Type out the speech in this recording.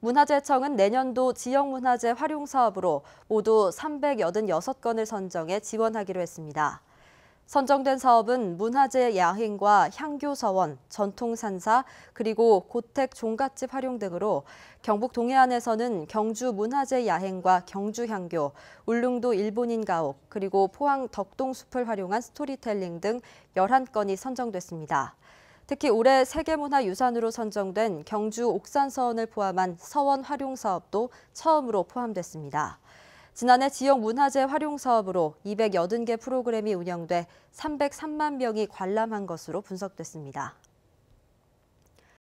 문화재청은 내년도 지역문화재 활용 사업으로 모두 386건을 선정해 지원하기로 했습니다. 선정된 사업은 문화재 야행과 향교서원, 전통산사, 그리고 고택 종갓집 활용 등으로 경북 동해안에서는 경주 문화재 야행과 경주 향교, 울릉도 일본인 가옥, 그리고 포항 덕동숲을 활용한 스토리텔링 등 11건이 선정됐습니다. 특히 올해 세계문화유산으로 선정된 경주 옥산서원을 포함한 서원 활용 사업도 처음으로 포함됐습니다. 지난해 지역 문화재 활용 사업으로 280개 프로그램이 운영돼 303만 명이 관람한 것으로 분석됐습니다.